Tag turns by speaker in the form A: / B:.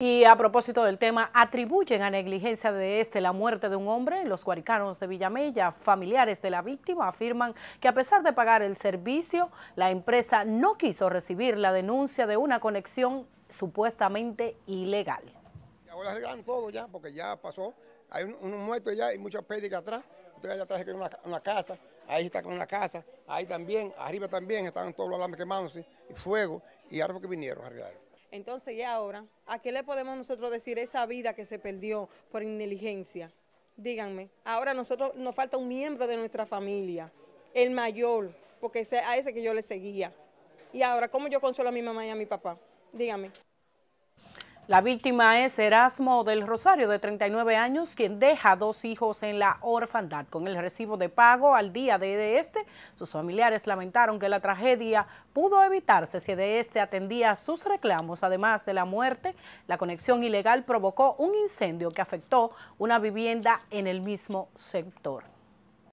A: Y a propósito del tema, atribuyen a negligencia de este la muerte de un hombre. Los guaricanos de Villamella, familiares de la víctima, afirman que a pesar de pagar el servicio, la empresa no quiso recibir la denuncia de una conexión supuestamente ilegal.
B: Ahora arreglan todo ya, porque ya pasó. Hay unos un muertos ya y muchas pérdidas atrás. Ustedes allá atrás una, casa, ahí está con una casa, ahí también, arriba también, estaban todos los alambres quemándose, fuego, y algo que vinieron a arreglar.
C: Entonces, ¿y ahora? ¿A qué le podemos nosotros decir esa vida que se perdió por inteligencia? Díganme, ahora nosotros nos falta un miembro de nuestra familia, el mayor, porque a ese que yo le seguía. Y ahora, ¿cómo yo consuelo a mi mamá y a mi papá? Dígame. La
A: víctima es Erasmo del Rosario, de 39 años, quien deja dos hijos en la orfandad. Con el recibo de pago al día de este, sus familiares lamentaron que la tragedia pudo evitarse si de este atendía sus reclamos. Además de la muerte, la conexión ilegal provocó un incendio que afectó una vivienda en el mismo sector.